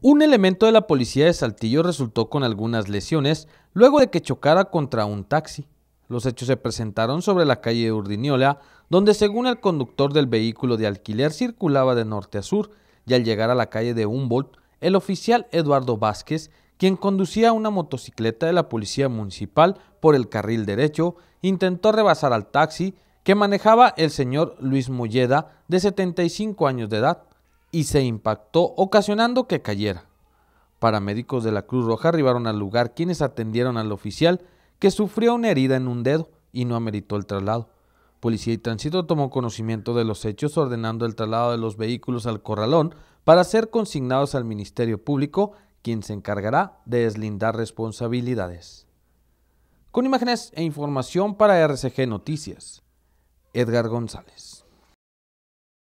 Un elemento de la policía de Saltillo resultó con algunas lesiones luego de que chocara contra un taxi. Los hechos se presentaron sobre la calle de Urdiniola, donde según el conductor del vehículo de alquiler circulaba de norte a sur, y al llegar a la calle de Humboldt, el oficial Eduardo Vázquez, quien conducía una motocicleta de la policía municipal por el carril derecho, intentó rebasar al taxi que manejaba el señor Luis Molleda, de 75 años de edad y se impactó ocasionando que cayera. Paramédicos de la Cruz Roja arribaron al lugar quienes atendieron al oficial que sufrió una herida en un dedo y no ameritó el traslado. Policía y Tránsito tomó conocimiento de los hechos ordenando el traslado de los vehículos al corralón para ser consignados al Ministerio Público, quien se encargará de deslindar responsabilidades. Con imágenes e información para RCG Noticias, Edgar González.